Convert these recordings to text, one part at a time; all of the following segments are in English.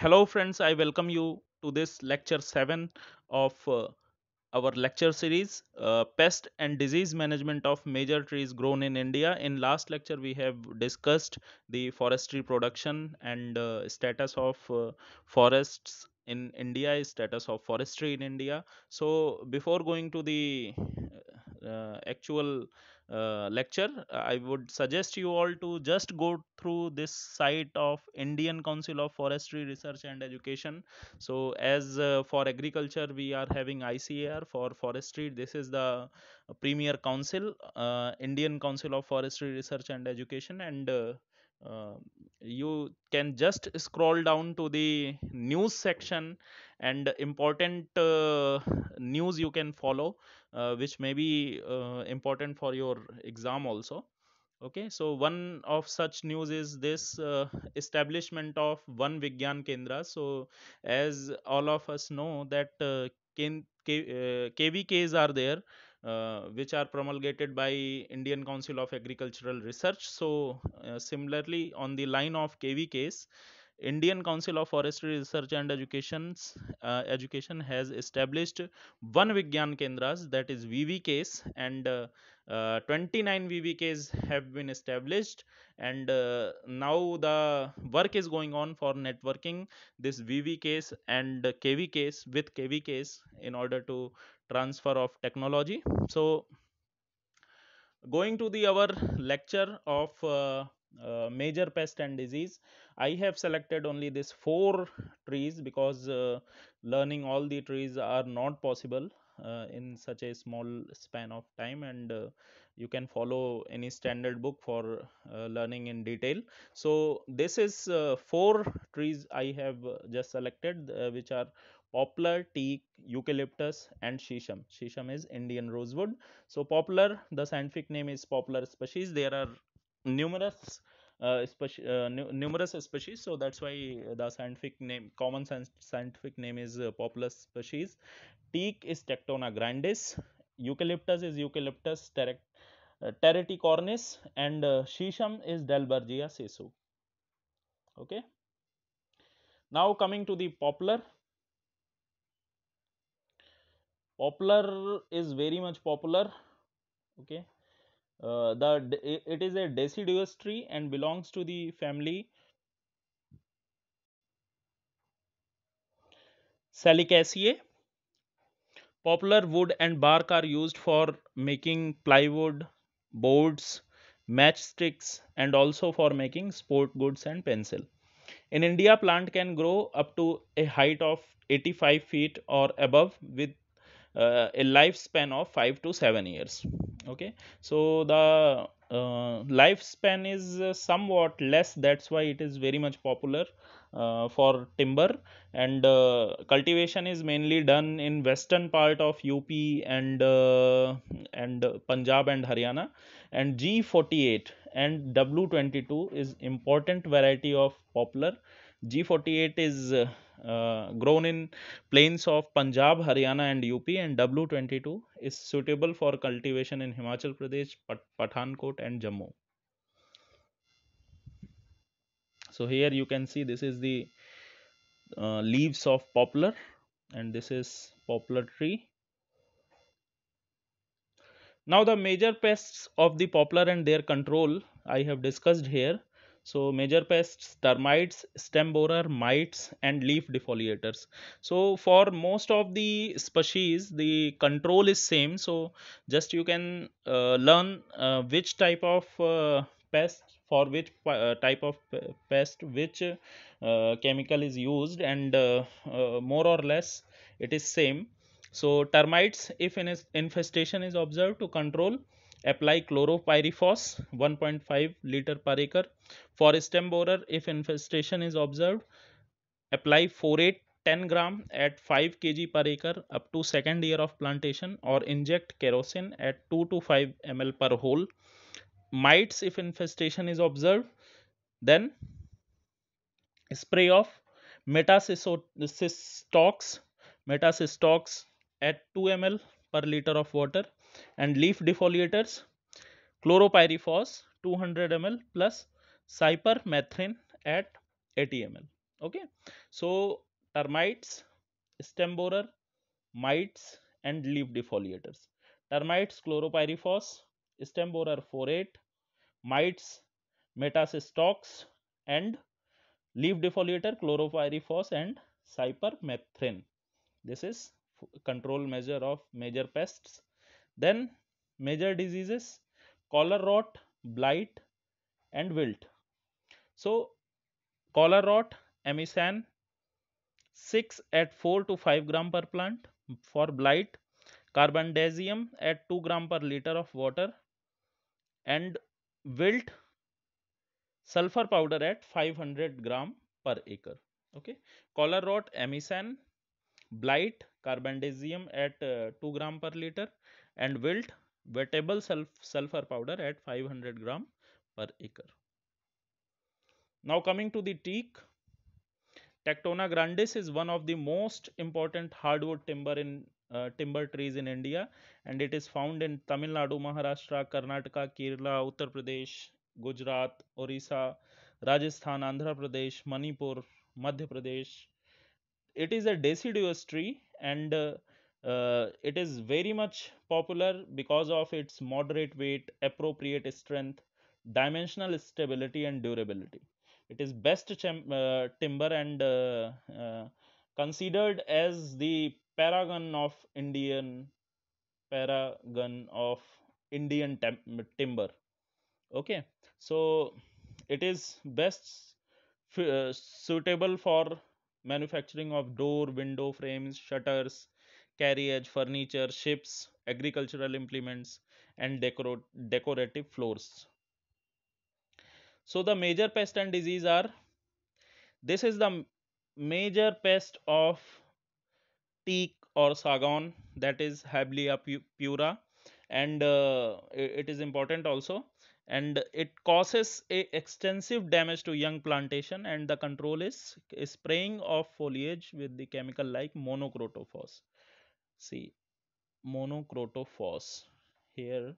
hello friends i welcome you to this lecture 7 of uh, our lecture series uh, pest and disease management of major trees grown in india in last lecture we have discussed the forestry production and uh, status of uh, forests in india status of forestry in india so before going to the uh, actual uh, lecture i would suggest you all to just go through this site of indian council of forestry research and education so as uh, for agriculture we are having icar for forestry this is the premier council uh, indian council of forestry research and education and uh, uh, you can just scroll down to the news section and important uh, news you can follow uh, which may be uh, important for your exam also okay so one of such news is this uh, establishment of one vigyan kendra so as all of us know that K- K- kvks are there uh, which are promulgated by Indian Council of Agricultural Research. So uh, similarly on the line of KV case, Indian Council of Forestry Research and Education's uh, education has established one Vigyan Kendras that is case and uh, uh, 29 vvks have been established and uh, now the work is going on for networking this vvks and kvks with kvks in order to transfer of technology so going to the our lecture of uh, uh, major pest and disease i have selected only this four trees because uh, learning all the trees are not possible uh, in such a small span of time and uh, you can follow any standard book for uh, learning in detail so this is four trees i have just selected which are poplar, teak, eucalyptus and shisham. Shisham is Indian rosewood. So poplar, the scientific name is poplar species. There are numerous speci- uh, uh numerous species so that's why the scientific name common scientific name is uh, populous species teak is tectona grandis eucalyptus is eucalyptus terec- uh, and uh, shisham is dalbergia sesu okay now coming to the poplar poplar is very much popular okay uh, the it is a deciduous tree and belongs to the family salicaceae Popular wood and bark are used for making plywood boards matchsticks and also for making sport goods and pencil in india plant can grow up to a height of 85 feet or above with uh, a lifespan of 5 to 7 years okay so the uh, lifespan is uh, somewhat less that's why it is very much popular uh, for timber and uh, cultivation is mainly done in western part of up and uh, and punjab and haryana and g48 and w22 is important variety of poplar g48 is uh, grown in plains of Punjab, Haryana, and UP, and W22 is suitable for cultivation in Himachal Pradesh, Pat Pathankot, and Jammu. So, here you can see this is the uh, leaves of poplar, and this is poplar tree. Now, the major pests of the poplar and their control I have discussed here so major pests termites stem borer mites and leaf defoliators so for most of the species the control is same so just you can uh, learn uh, which type of uh, pest for which uh, type of pest which uh, chemical is used and uh, more or less it is same so termites if infestation is observed to control apply chlorpyrifos 1.5 litre per acre for stem borer if infestation is observe apply at ten gram at five K G per acre up to second year of plantation और inject kerosene at two two five M L per hole mites if infestation is observe then spray of metasystox metasystox at two M L per liter of water and leaf defoliators chloropyrifos 200 ml plus cypermethrin at 80 ml okay so termites stem borer mites and leaf defoliators termites chloropyrifos stem borer 48 mites metacystox and leaf defoliator chloropyrifos and cypermethrin this is control measure of major pests. Then major diseases, collar rot, blight and wilt. So collar rot, amisan, 6 at 4 to 5 gram per plant for blight, carbendazim at 2 gram per liter of water and wilt sulfur powder at 500 gram per acre okay collar rot amisan blight carbendazim at two gram per litre and wilt wettable sulph sulphur powder at five hundred gram per acre now coming to teak tectona grandis is one of the most important hardwood timber in timber trees in India and it is found in Tamil Nadu Maharashtra Karnataka Kerala Uttar Pradesh Gujarat Orissa Rajasthan Andhra Pradesh Manipur Madhya Pradesh it is a deciduous tree and uh, it is very much popular because of its moderate weight appropriate strength dimensional stability and durability it is best uh, timber and uh, considered as the paragon of indian paragon of indian timber okay so it is best uh, suitable for manufacturing of door, window frames, shutters, carriage, furniture, ships, agricultural implements and decor decorative floors. So the major pest and disease are, this is the major pest of teak or sagon that is Hablia pura and uh, it is important also and it causes a extensive damage to young plantation and the control is spraying of foliage with the chemical like monocrotophos see monocrotophos here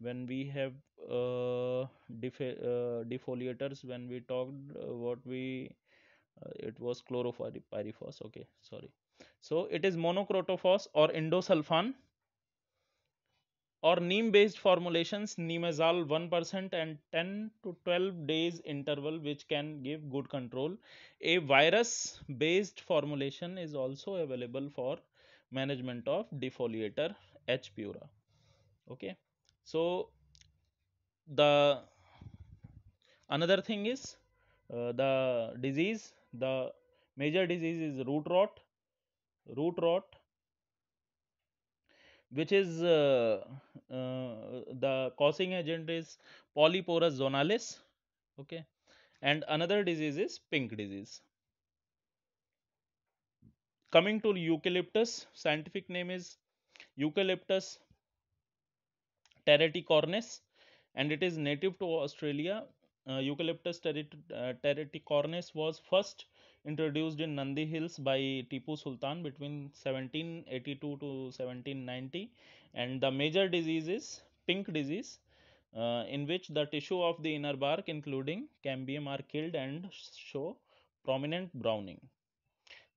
when we have uh, def uh, defoliators when we talked uh, what we uh, it was chloropyrifos okay sorry so it is monocrotophos or endosulfan or neem based formulations neemazole 1% and 10 to 12 days interval which can give good control a virus based formulation is also available for management of defoliator h pura okay so the another thing is uh, the disease the major disease is root rot root rot which is uh, uh, the causing agent is polyporous zonalis okay and another disease is pink disease coming to eucalyptus scientific name is eucalyptus teraticornis and it is native to australia uh, eucalyptus uh, teraticornis was first introduced in Nandi Hills by Tipu Sultan between 1782 to 1790 and the major disease is pink disease uh, in which the tissue of the inner bark including cambium are killed and show prominent browning.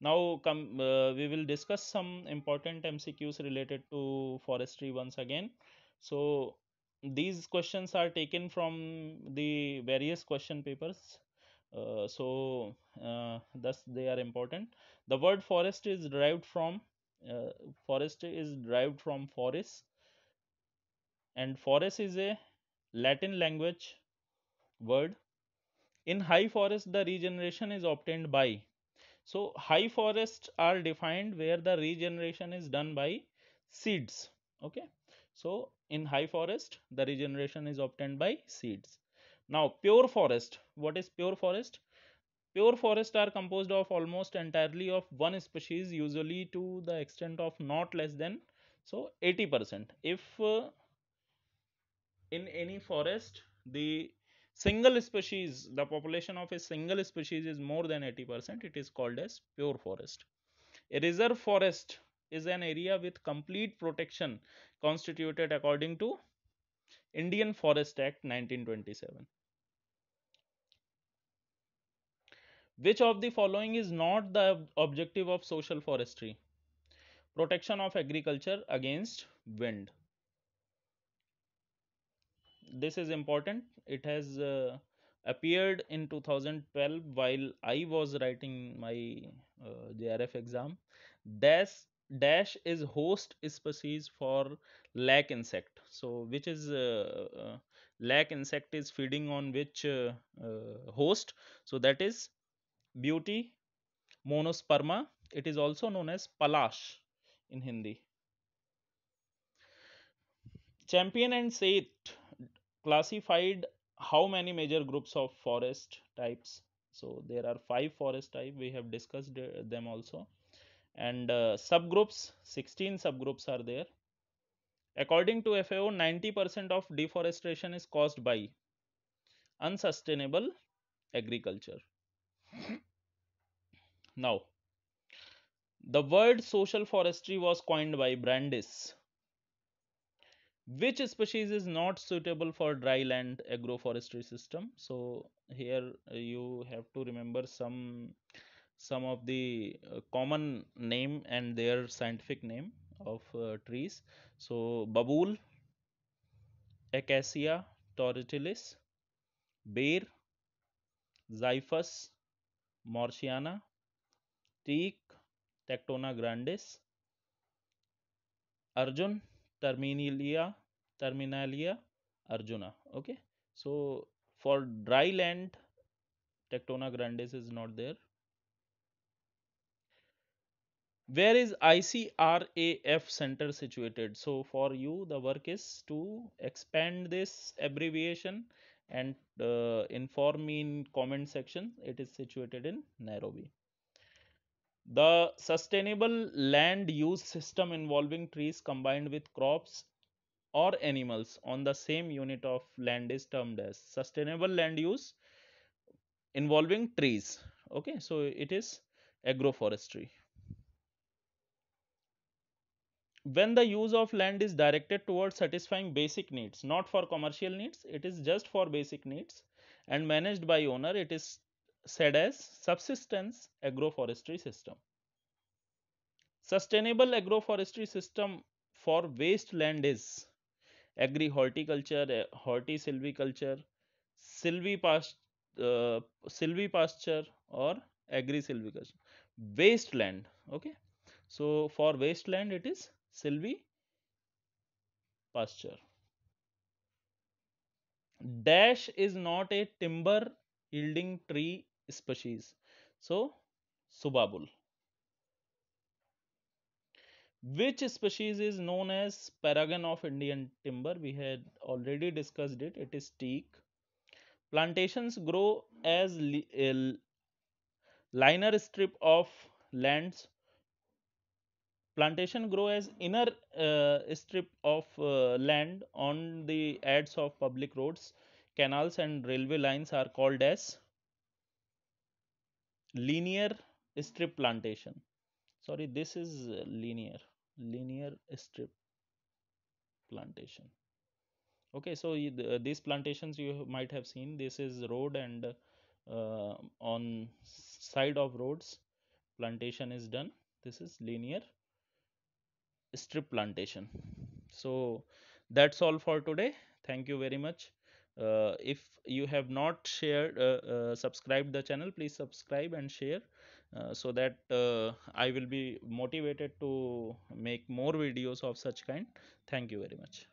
Now come, uh, we will discuss some important MCQs related to forestry once again. So these questions are taken from the various question papers uh, so uh, thus they are important the word forest is derived from uh, forest is derived from forest and forest is a latin language word in high forest the regeneration is obtained by so high forests are defined where the regeneration is done by seeds okay so in high forest the regeneration is obtained by seeds now pure forest what is pure forest pure forest are composed of almost entirely of one species usually to the extent of not less than so 80 percent if uh, in any forest the single species the population of a single species is more than 80 percent it is called as pure forest a reserve forest is an area with complete protection constituted according to indian forest act 1927 Which of the following is not the objective of social forestry? Protection of agriculture against wind. This is important. It has uh, appeared in 2012 while I was writing my uh, JRF exam. Dash, dash is host species for lac insect. So which is uh, uh lac insect is feeding on which uh, uh, host. So that is beauty, monosperma. It is also known as palash in Hindi. Champion and Seth classified how many major groups of forest types. So there are five forest type. We have discussed uh, them also, and uh, subgroups. 16 subgroups are there. According to FAO, 90% of deforestation is caused by unsustainable agriculture. Now, the word social forestry was coined by Brandis. Which species is not suitable for dry land agroforestry system? So here you have to remember some some of the uh, common name and their scientific name of uh, trees. So babool, acacia, tortilis, bear, xyphus, Morciana, Teak, Tectona grandis, Arjun, Terminalia, Terminalia, Arjuna. Okay, so for dry land, Tectona grandis is not there. Where is ICRAF center situated? So for you, the work is to expand this abbreviation and uh, inform me in comment section it is situated in nairobi the sustainable land use system involving trees combined with crops or animals on the same unit of land is termed as sustainable land use involving trees okay so it is agroforestry when the use of land is directed towards satisfying basic needs not for commercial needs it is just for basic needs and managed by owner it is said as subsistence agroforestry system sustainable agroforestry system for wasteland is agri horticulture eh, horti silviculture silvi past uh, pasture or agri silviculture wasteland okay so for wasteland it is pasture. Dash is not a timber yielding tree species. So, subabul. Which species is known as paragon of Indian timber? We had already discussed it. It is teak. Plantations grow as liner strip of lands plantation grow as inner uh, strip of uh, land on the ads of public roads canals and railway lines are called as linear strip plantation sorry this is uh, linear linear strip plantation okay so uh, these plantations you might have seen this is road and uh, on side of roads plantation is done this is linear strip plantation so that's all for today thank you very much uh, if you have not shared uh, uh, subscribed the channel please subscribe and share uh, so that uh, i will be motivated to make more videos of such kind thank you very much